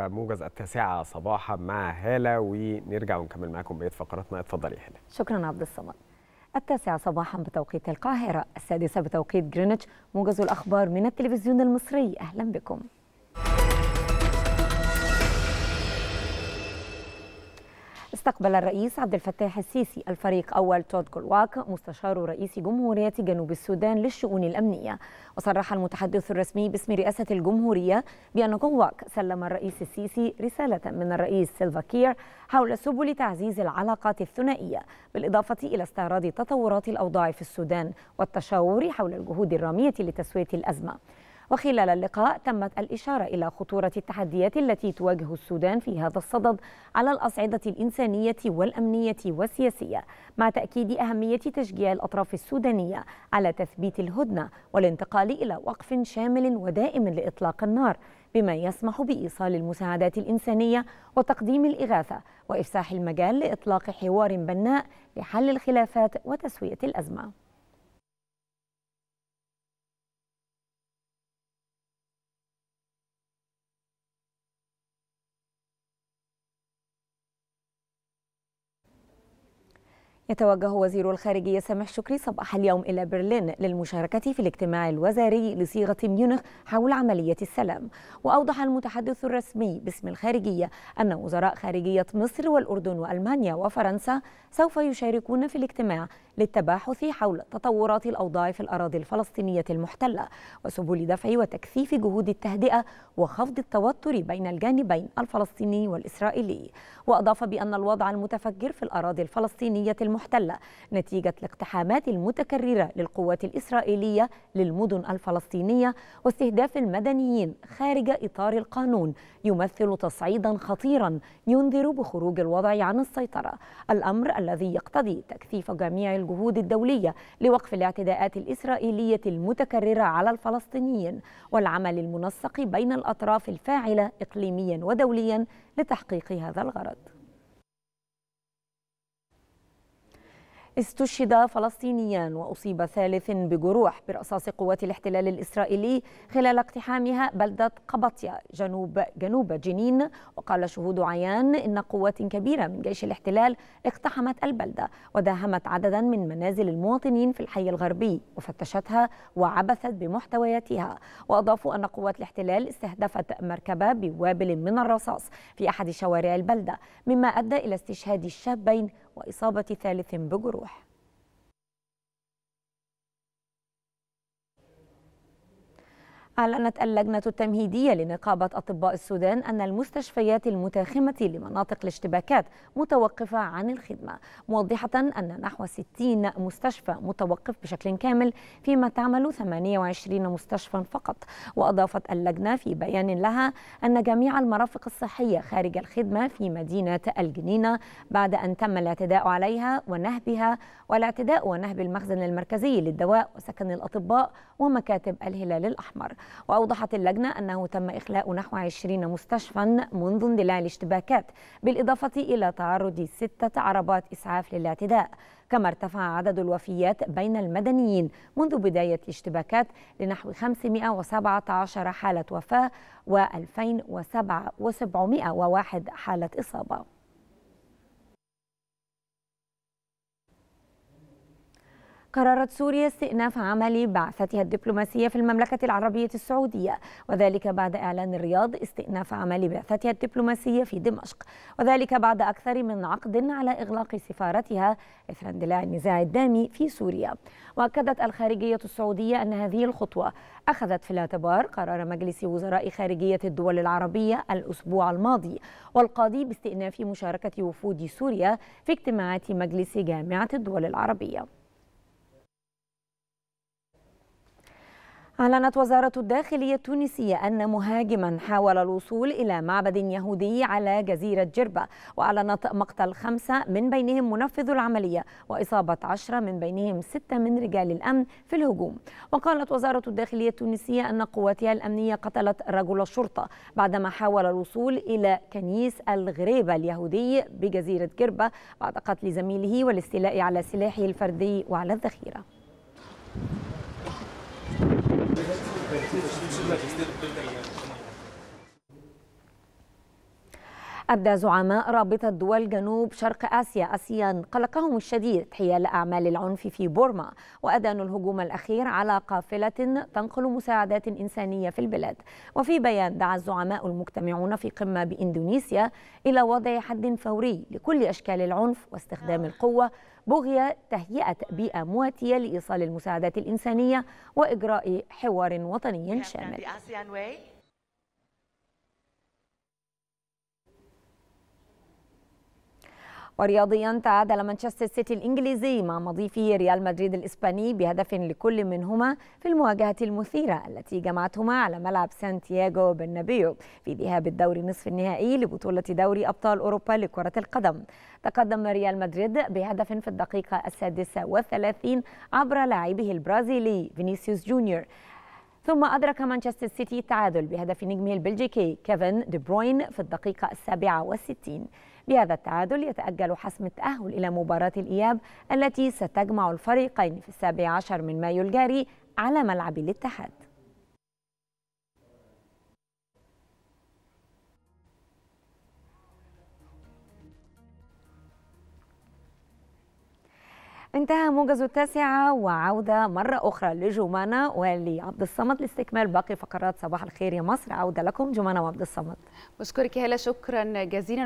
موجز التاسعة صباحا مع هالة ونرجع ونكمل معاكم بقية فقراتنا اتفضلي هالة شكرا عبد الصمد التاسعة صباحا بتوقيت القاهرة السادسة بتوقيت جرينتش موجز الأخبار من التلفزيون المصري أهلا بكم استقبل الرئيس عبد الفتاح السيسي الفريق أول تود كولواك مستشار رئيس جمهورية جنوب السودان للشؤون الأمنية وصرح المتحدث الرسمي باسم رئاسة الجمهورية بأن كولواك سلم الرئيس السيسي رسالة من الرئيس سيلفا كير حول سبل تعزيز العلاقات الثنائية بالإضافة إلى استعراض تطورات الأوضاع في السودان والتشاور حول الجهود الرامية لتسوية الأزمة وخلال اللقاء تمت الإشارة إلى خطورة التحديات التي تواجه السودان في هذا الصدد على الأصعدة الإنسانية والأمنية والسياسية مع تأكيد أهمية تشجيع الأطراف السودانية على تثبيت الهدنة والانتقال إلى وقف شامل ودائم لإطلاق النار بما يسمح بإيصال المساعدات الإنسانية وتقديم الإغاثة وإفساح المجال لإطلاق حوار بناء لحل الخلافات وتسوية الأزمة يتوجه وزير الخارجية سامح شكري صباح اليوم إلى برلين للمشاركة في الاجتماع الوزاري لصيغة ميونخ حول عملية السلام وأوضح المتحدث الرسمي باسم الخارجية أن وزراء خارجية مصر والأردن وألمانيا وفرنسا سوف يشاركون في الاجتماع للتباحث حول تطورات الأوضاع في الأراضي الفلسطينية المحتلة وسبل دفع وتكثيف جهود التهدئة وخفض التوتر بين الجانبين الفلسطيني والإسرائيلي وأضاف بأن الوضع المتفجر في الأراضي الفلسطينية المحتلة نتيجة الاقتحامات المتكررة للقوات الإسرائيلية للمدن الفلسطينية واستهداف المدنيين خارج إطار القانون يمثل تصعيدا خطيرا ينذر بخروج الوضع عن السيطرة الأمر الذي يقتضي تكثيف جميع الجهود الجهود الدولية لوقف الاعتداءات الإسرائيلية المتكررة على الفلسطينيين والعمل المنسق بين الأطراف الفاعلة إقليميا ودوليا لتحقيق هذا الغرض استشهد فلسطينيان وأصيب ثالث بجروح برصاص قوات الاحتلال الإسرائيلي خلال اقتحامها بلدة قبطيا جنوب جنوب جنين وقال شهود عيان إن قوات كبيرة من جيش الاحتلال اقتحمت البلدة وداهمت عددا من منازل المواطنين في الحي الغربي وفتشتها وعبثت بمحتوياتها وأضافوا أن قوات الاحتلال استهدفت مركبة بوابل من الرصاص في أحد شوارع البلدة مما أدى إلى استشهاد الشابين وإصابة ثالث بجروح أعلنت اللجنة التمهيدية لنقابة أطباء السودان أن المستشفيات المتاخمة لمناطق الاشتباكات متوقفة عن الخدمة موضحة أن نحو 60 مستشفى متوقف بشكل كامل فيما تعمل 28 مستشفى فقط وأضافت اللجنة في بيان لها أن جميع المرافق الصحية خارج الخدمة في مدينة الجنينة بعد أن تم الاعتداء عليها ونهبها والاعتداء ونهب المخزن المركزي للدواء وسكن الأطباء ومكاتب الهلال الأحمر وأوضحت اللجنة أنه تم إخلاء نحو 20 مستشفى منذ اندلاع الاشتباكات بالإضافة إلى تعرض ستة عربات إسعاف للاعتداء كما ارتفع عدد الوفيات بين المدنيين منذ بداية الاشتباكات لنحو 517 حالة وفاة و 2701 حالة إصابة قررت سوريا استئناف عمل بعثتها الدبلوماسية في المملكة العربية السعودية وذلك بعد إعلان الرياض استئناف عمل بعثتها الدبلوماسية في دمشق وذلك بعد أكثر من عقد على إغلاق سفارتها إثر اندلاع النزاع الدامي في سوريا وأكدت الخارجية السعودية أن هذه الخطوة أخذت في الاعتبار قرار مجلس وزراء خارجية الدول العربية الأسبوع الماضي والقاضي باستئناف مشاركة وفود سوريا في اجتماعات مجلس جامعة الدول العربية أعلنت وزارة الداخلية التونسية أن مهاجما حاول الوصول إلى معبد يهودي على جزيرة جربة وأعلنت مقتل خمسة من بينهم منفذ العملية وإصابة عشرة من بينهم ستة من رجال الأمن في الهجوم وقالت وزارة الداخلية التونسية أن قواتها الأمنية قتلت رجل الشرطة بعدما حاول الوصول إلى كنيس الغريبة اليهودي بجزيرة جربة بعد قتل زميله والاستيلاء على سلاحه الفردي وعلى الذخيرة 私でちょっといかないやつ。أدى زعماء رابطة دول جنوب شرق آسيا أسيان قلقهم الشديد حيال أعمال العنف في بورما وأدانوا الهجوم الأخير على قافلة تنقل مساعدات إنسانية في البلاد وفي بيان دعا الزعماء المجتمعون في قمة بإندونيسيا إلى وضع حد فوري لكل أشكال العنف واستخدام القوة بغية تهيئة بيئة مواتية لإيصال المساعدات الإنسانية وإجراء حوار وطني شامل ورياضيا تعادل مانشستر سيتي الإنجليزي مع مضيفه ريال مدريد الإسباني بهدف لكل منهما في المواجهة المثيرة التي جمعتهما على ملعب سانتياغو برنابيو في ذهاب الدوري نصف النهائي لبطولة دوري أبطال أوروبا لكرة القدم تقدم ريال مدريد بهدف في الدقيقة السادسة والثلاثين عبر لاعبه البرازيلي فينيسيوس جونيور ثم أدرك مانشستر سيتي التعادل بهدف نجمه البلجيكي كيفن دي بروين في الدقيقة السابعة والستين بهذا التعادل يتأجل حسم التأهل إلى مباراة الإياب التي ستجمع الفريقين في السابع عشر من مايو الجاري على ملعب الاتحاد انتهى موجز التاسعة وعودة مرة أخرى لجمانة ولعبد الصمد لاستكمال باقي فقرات صباح الخير يا مصر عودة لكم جمانة وعبد الصمد بشكرك هلا شكرا جزيلا